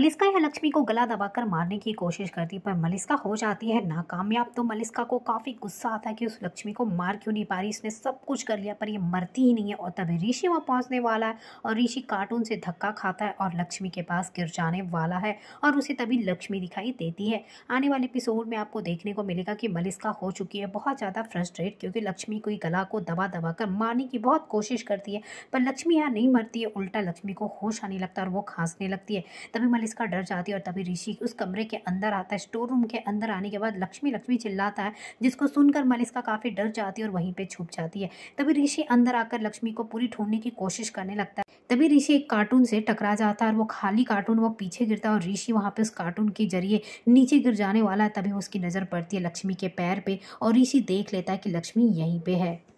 मलिस्का यह लक्ष्मी को गला दबाकर मारने की कोशिश करती पर मलिस्का हो जाती है नाकामयाब तो मलिस्का को काफ़ी गुस्सा आता है कि उस लक्ष्मी को मार क्यों नहीं पा रही इसने सब कुछ कर लिया पर ये मरती ही नहीं है और तभी ऋषि वहाँ पहुँचने वाला है और ऋषि कार्टून से धक्का खाता है और लक्ष्मी के पास गिर जाने वाला है और उसे तभी लक्ष्मी दिखाई देती है आने वाले एपिसोड में आपको देखने को मिलेगा कि मलिस्का हो चुकी है बहुत ज़्यादा फ्रस्ट्रेट क्योंकि लक्ष्मी कोई गला को दबा दबा कर मारने की बहुत कोशिश करती है पर लक्ष्मी यहाँ नहीं मरती है उल्टा लक्ष्मी को होश आने लगता है और वो खांसने लगती है तभी पुलिस का डर जाती है और तभी ऋषि उस कमरे के अंदर आता है स्टोर रूम के अंदर आने के बाद लक्ष्मी लक्ष्मी चिल्लाता है जिसको सुनकर मलिस का काफ़ी डर जाती है और वहीं पर छुप जाती है तभी ऋषि अंदर आकर लक्ष्मी को पूरी ढूंढने की कोशिश करने लगता है तभी ऋषि एक कार्टून से टकरा जाता है और वो खाली कार्टून वो पीछे गिरता है और ऋषि वहाँ पे उस कार्टून के जरिए नीचे गिर जाने वाला है तभी उसकी नज़र पड़ती है लक्ष्मी के पैर पे और ऋषि देख लेता है कि लक्ष्मी यहीं पे है